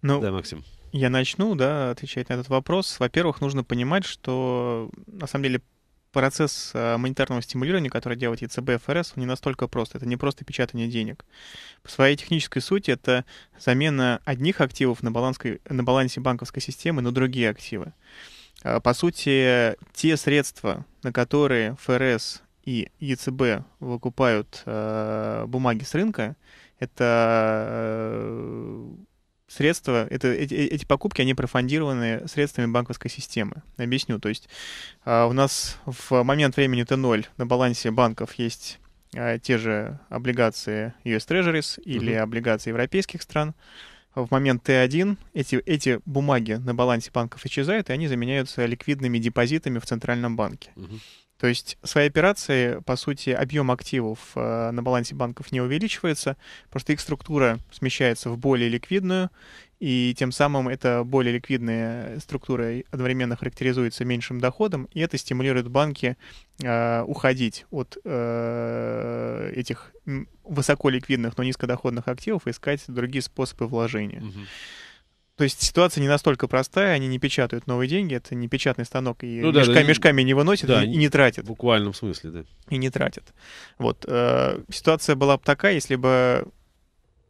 Ну, да, Максим. Я начну, да, отвечать на этот вопрос. Во-первых, нужно понимать, что на самом деле процесс э, монетарного стимулирования, который делает ЕЦБ и ФРС, он не настолько прост. Это не просто печатание денег. По своей технической сути это замена одних активов на, баланской, на балансе банковской системы на другие активы. Э, по сути, те средства, на которые ФРС и ЕЦБ выкупают э, бумаги с рынка, это э, средства, это, эти, э, эти покупки, они профондированы средствами банковской системы. Объясню. То есть э, у нас в момент времени Т0 на балансе банков есть э, те же облигации US Treasuries или mm-hmm. облигации европейских стран. В момент Т1 эти, эти бумаги на балансе банков исчезают, и они заменяются ликвидными депозитами в Центральном банке. Mm-hmm. То есть свои операции, по сути, объем активов э, на балансе банков не увеличивается, просто их структура смещается в более ликвидную, и тем самым эта более ликвидная структура одновременно характеризуется меньшим доходом, и это стимулирует банки э, уходить от э, этих высоколиквидных, но низкодоходных активов и искать другие способы вложения. Угу. То есть ситуация не настолько простая, они не печатают новые деньги, это не печатный станок, и ну, да, мешка, да, мешками не выносят да, и, и не тратят. В буквальном смысле, да. И не тратят. Вот. Э, ситуация была бы такая, если бы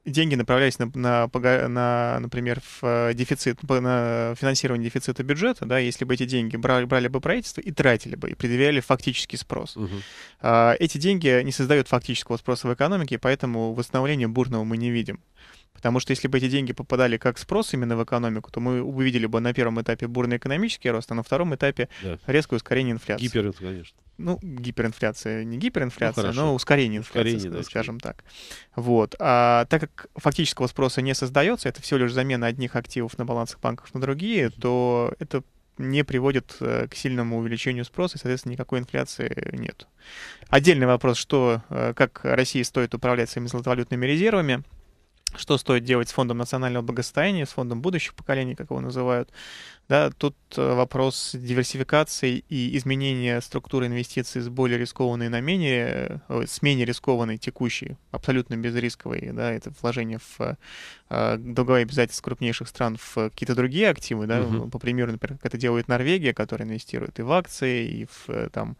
деньги направлялись на, на, на например, в дефицит, на финансирование дефицита бюджета, да, если бы эти деньги брали, брали бы правительство и тратили бы, и предъявляли фактический спрос. Угу. Эти деньги не создают фактического спроса в экономике, поэтому восстановления бурного мы не видим. Потому что если бы эти деньги попадали как спрос именно в экономику, то мы увидели бы на первом этапе бурный экономический рост, а на втором этапе да. резкое ускорение инфляции. Гиперинфляция, конечно. Ну, гиперинфляция, не гиперинфляция, ну, но ускорение инфляции, ускорение, да, скажем так. Вот. А так как фактического спроса не создается, это всего лишь замена одних активов на балансах банков на другие, то это не приводит э, к сильному увеличению спроса, и, соответственно, никакой инфляции нет. Отдельный вопрос, что, э, как России стоит управлять своими золотовалютными резервами что стоит делать с фондом национального благосостояния, с фондом будущих поколений, как его называют. Да, тут э, вопрос диверсификации и изменения структуры инвестиций с более рискованной на менее, э, с менее рискованной текущей, абсолютно безрисковой, да, это вложение в э, а, долговые обязательства крупнейших стран в какие-то другие активы, да, угу. по примеру, например, как это делает Норвегия, которая инвестирует и в акции, и в там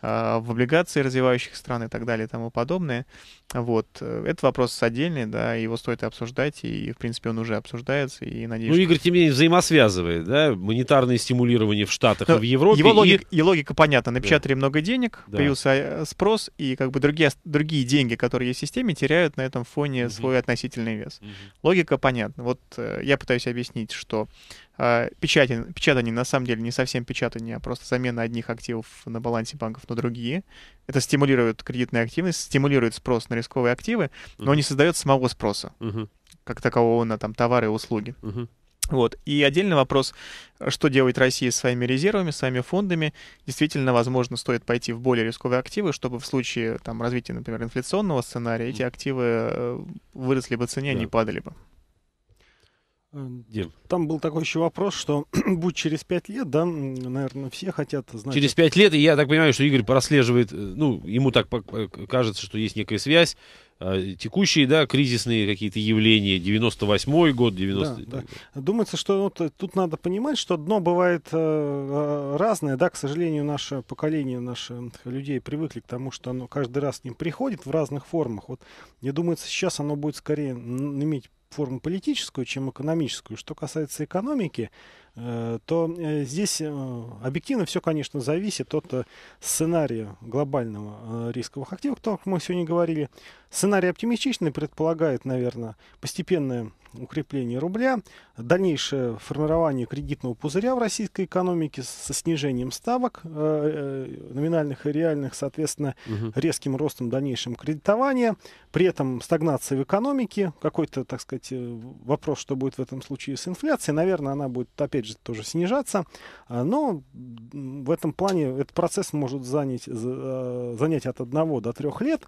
а, в облигации развивающих стран и так далее и тому подобное. Вот. Э, этот вопрос отдельный, да, его стоит обсуждать, и, в принципе, он уже обсуждается, и надеюсь... Ну, Игорь, что... тем не менее, взаимосвязывает, да, монетарное стимулирование в Штатах Но и в Европе. Его логика, и... и логика понятна. Напечатали да. много денег, да. появился э, спрос, и как бы другие, другие деньги, которые есть в системе, теряют на этом фоне угу. свой относительный вес. Угу. Логика понятна. Вот э, я пытаюсь объяснить, что а, печатание, печатание на самом деле не совсем печатание, а просто замена одних активов на балансе банков на другие. Это стимулирует кредитную активность, стимулирует спрос на рисковые активы, но не создает самого спроса, как такового на там, товары и услуги. Вот. И отдельный вопрос, что делает Россия с своими резервами, своими фондами. Действительно, возможно, стоит пойти в более рисковые активы, чтобы в случае там, развития, например, инфляционного сценария эти активы э, выросли бы в цене, а да. не падали бы. Эм, Дим. Там был такой еще вопрос, что будь через пять лет, да, наверное, все хотят знать. Через пять лет, и я так понимаю, что Игорь прослеживает, э, ну, ему так э, кажется, что есть некая связь, а, текущие, да, кризисные какие-то явления, 98-й год, 90 да, да. Думается, что вот, э, тут надо понимать, что дно бывает э, разное, да, к сожалению, наше поколение наших людей привыкли к тому, что оно каждый раз к ним приходит в разных формах. Вот мне думается, сейчас оно будет скорее иметь форму политическую, чем экономическую. Что касается экономики, Э, то э, здесь э, объективно все, конечно, зависит от сценария глобального рисковых активов, о котором мы сегодня говорили. Сценарий оптимистичный предполагает, наверное, постепенное укрепление рубля, дальнейшее формирование кредитного пузыря в российской экономике со снижением ставок номинальных и реальных, соответственно, резким ростом дальнейшем кредитования, при этом стагнации в экономике, какой-то, так сказать, вопрос, что будет в этом случае с инфляцией, наверное, она будет, опять же, бюджет тоже снижаться. А, но в этом плане этот процесс может занять, э, занять от 1 до 3 лет.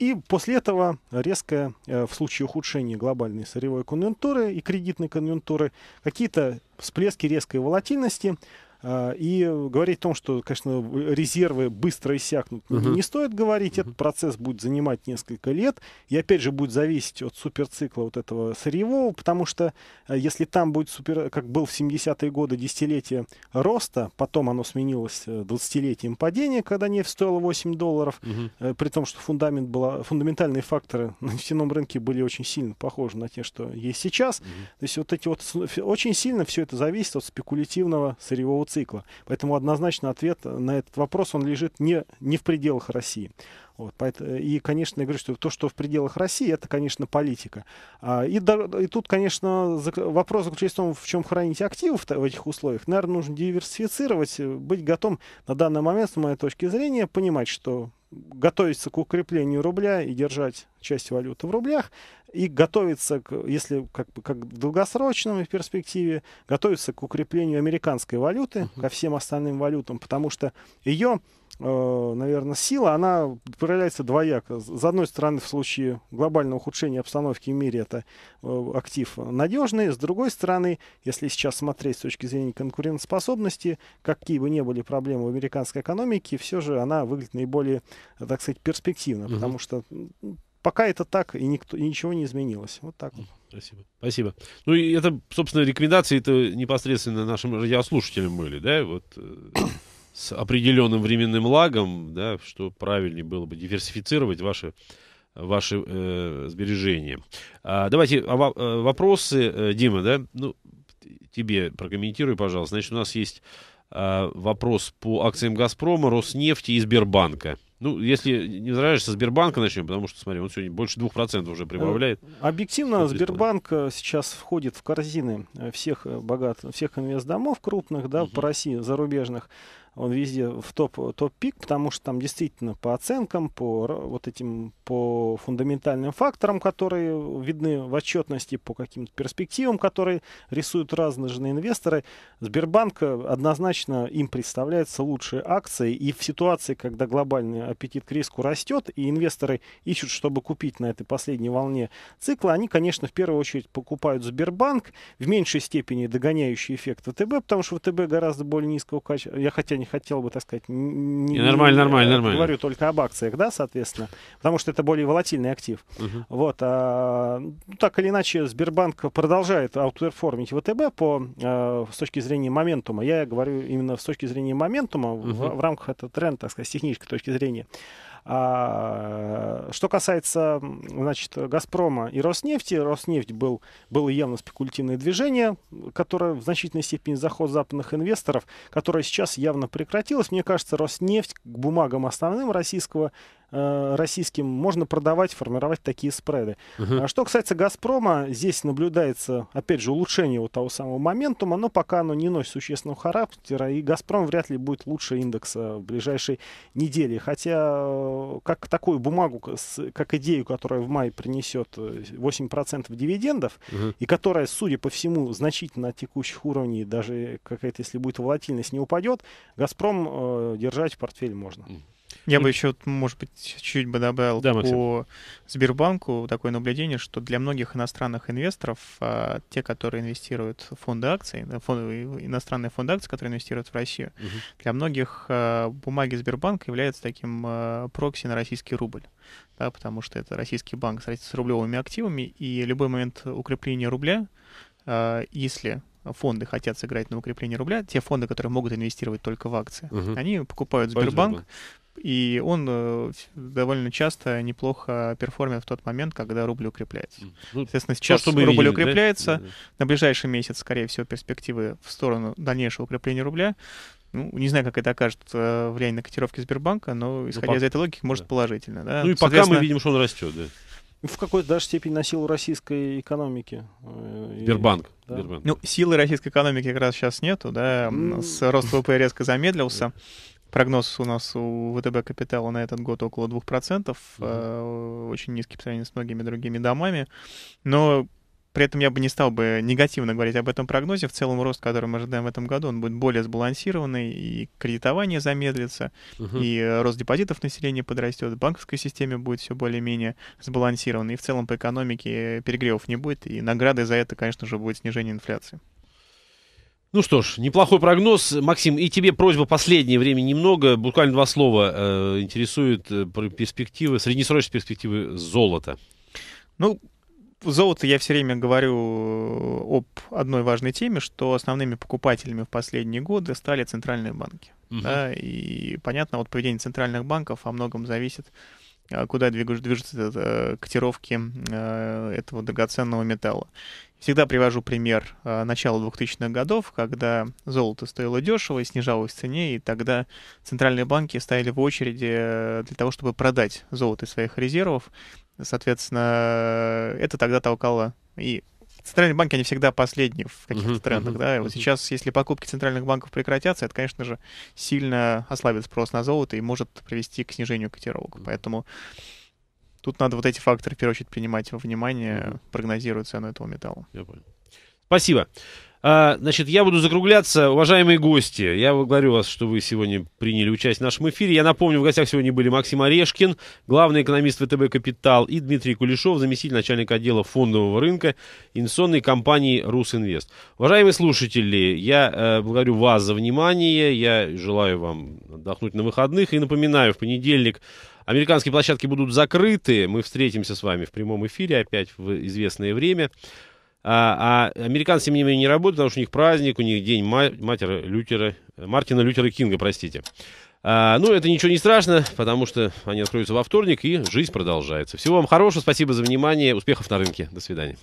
И после этого резкое, э, в случае ухудшения глобальной сырьевой конъюнктуры и кредитной конъюнктуры, какие-то всплески резкой волатильности – а, и говорить о том, что, конечно, резервы быстро иссякнут, угу. не стоит говорить. Этот процесс будет занимать несколько лет. И опять же будет зависеть от суперцикла вот этого сырьевого, потому что э, если там будет супер, как был в 70-е годы десятилетие роста, потом оно сменилось 20-летием э, падения, когда нефть стоила 8 долларов, угу. при том, что фундамент была, фундаментальные факторы на нефтяном рынке были очень сильно похожи на те, что есть сейчас. Угу. То есть вот эти вот очень сильно все это зависит от спекулятивного сырьевого цикла цикла. Поэтому однозначно ответ на этот вопрос, он лежит не, не в пределах России. Вот, и, конечно, я говорю, что то, что в пределах России, это, конечно, политика. А, и, и тут, конечно, вопрос заключается в том, в чем хранить активы в этих условиях. Наверное, нужно диверсифицировать, быть готовым на данный момент, с моей точки зрения, понимать, что готовиться к укреплению рубля и держать часть валюты в рублях, и готовится, к, если как, как в долгосрочном перспективе, готовится к укреплению американской валюты, uh-huh. ко всем остальным валютам, потому что ее, э, наверное, сила, она проявляется двояко. С одной стороны, в случае глобального ухудшения обстановки в мире, это э, актив надежный, с другой стороны, если сейчас смотреть с точки зрения конкурентоспособности, какие бы ни были проблемы в американской экономике, все же она выглядит наиболее, так сказать, перспективно, uh потому что пока это так, и, никто, ничего не изменилось. Вот так вот. Спасибо. Спасибо. Ну и это, собственно, рекомендации это непосредственно нашим радиослушателям были, да, вот э, с определенным временным лагом, да, что правильнее было бы диверсифицировать ваши ваши э, сбережения. А, давайте а, э, вопросы, э, Дима, да, ну тебе прокомментируй, пожалуйста. Значит, у нас есть э, вопрос по акциям Газпрома, Роснефти и Сбербанка. Ну, если не нравишься, Сбербанка начнем, потому что, смотри, он сегодня больше 2% уже прибавляет. Э, объективно, Сбербанк э, сейчас входит в корзины э, всех богатых, всех инвестдомов крупных, да, угу. по России, зарубежных он везде в топ, топ-пик, потому что там действительно по оценкам, по вот этим, по фундаментальным факторам, которые видны в отчетности, по каким-то перспективам, которые рисуют разножные инвесторы, Сбербанк э, однозначно им представляется лучшей акцией, и в ситуации, когда глобальный аппетит к риску растет, и инвесторы ищут, чтобы купить на этой последней волне цикла, они, конечно, в первую очередь покупают Сбербанк, в меньшей степени догоняющий эффект ВТБ, потому что ВТБ гораздо более низкого качества, я хотя не не хотел бы, так сказать... Не, нормально, не, нормально, э, нормально. Говорю только об акциях, да, соответственно, потому что это более волатильный актив. Угу. Вот, а, ну, так или иначе, Сбербанк продолжает аутперформить ВТБ по, а, с точки зрения моментума. Я говорю именно с точки зрения моментума, угу. в, в рамках этого тренда, так сказать, с технической точки зрения. А, что касается, значит, «Газпрома» и «Роснефти», «Роснефть» был, было явно спекулятивное движение, которое в значительной степени заход западных инвесторов, которое сейчас явно прекратилось. Мне кажется, «Роснефть» к бумагам основным российского Э, российским можно продавать, формировать такие спреды. Угу. Что касается «Газпрома», здесь наблюдается, опять же, улучшение вот того самого моментума, но пока оно не носит существенного характера, и «Газпром» вряд ли будет лучше индекса в ближайшей неделе. Хотя, э, как такую бумагу, как идею, которая в мае принесет 8% э, дивидендов, угу. и которая, судя по всему, значительно от текущих уровней, даже какая-то, если будет волатильность, не упадет, «Газпром» э, держать в портфеле можно. Я бы еще, может быть, чуть-чуть бы добавил да, по Сбербанку такое наблюдение, что для многих иностранных инвесторов, а, те, которые инвестируют в фонды акций, э, фон, иностранные фонды акций, которые инвестируют в Россию, угу. для многих а, бумаги Сбербанка являются таким а, прокси на российский рубль. Да, потому что это российский банк с рублевыми активами, и любой момент укрепления рубля, а, если фонды хотят сыграть на укрепление рубля, те фонды, которые могут инвестировать только в акции, угу. они покупают Сбербанк, и он э, довольно часто неплохо перформит в тот момент, когда рубль укрепляется. Ну, Соответственно, ну, сейчас то, рубль видели, укрепляется. Да? На ближайший месяц, скорее всего, перспективы в сторону дальнейшего укрепления рубля. Ну, не знаю, как это окажет э, влияние на котировки Сбербанка, но ну, исходя ну, пока... из этой логики, может да. положительно. Да? Ну и пока мы видим, что он растет, да. В какой-то даже степени на силу российской экономики. Э, Сбербанк. Да. Ну, силы российской экономики как раз сейчас нету, да. Mm. С рост ВВП резко замедлился. Прогноз у нас у ВТБ Капитала на этот год около 2%, mm-hmm. Э, очень низкий по сравнению с многими другими домами. Но при этом я бы не стал бы негативно говорить об этом прогнозе. В целом рост, который мы ожидаем в этом году, он будет более сбалансированный, и кредитование замедлится, угу. и рост депозитов населения подрастет, в банковской системе будет все более-менее сбалансированно, и в целом по экономике перегревов не будет, и награды за это, конечно же, будет снижение инфляции. Ну что ж, неплохой прогноз. Максим, и тебе просьба последнее время немного, буквально два слова, э, интересует э, перспективы, среднесрочные перспективы золота. Ну, золото я все время говорю э, об одной важной теме, что основными покупателями в последние годы стали центральные банки. Угу. Да, и понятно, вот поведение центральных банков во многом зависит э, куда движутся э, котировки этого драгоценного металла. Всегда привожу пример э, начала 2000-х годов, когда золото стоило дешево и снижалось в цене, и тогда центральные банки стояли в очереди э, для того, чтобы продать золото из своих резервов. Соответственно, э, это тогда толкало и центральные банки, они всегда последние в каких-то uh-huh, трендах, uh-huh, да, и вот uh-huh. сейчас, если покупки центральных банков прекратятся, это, конечно же, сильно ослабит спрос на золото и может привести к снижению котировок. Поэтому Тут надо вот эти факторы, в первую очередь, принимать во внимание, mm-hmm. прогнозируя цену этого металла. Я понял. Спасибо. А, значит, я буду закругляться. Уважаемые гости, я благодарю вас, что вы сегодня приняли участие в нашем эфире. Я напомню, в гостях сегодня были Максим Орешкин, главный экономист ВТБ «Капитал», и Дмитрий Кулешов, заместитель начальника отдела фондового рынка инвестиционной компании «Русинвест». Уважаемые слушатели, я э, благодарю вас за внимание, я желаю вам отдохнуть на выходных и напоминаю, в понедельник Американские площадки будут закрыты. Мы встретимся с вами в прямом эфире опять в известное время. А, а американцы, тем не менее, не работают, потому что у них праздник, у них день матера Лютера, Мартина Лютера Кинга, простите. А, ну, это ничего не страшно, потому что они откроются во вторник, и жизнь продолжается. Всего вам хорошего, спасибо за внимание, успехов на рынке. До свидания.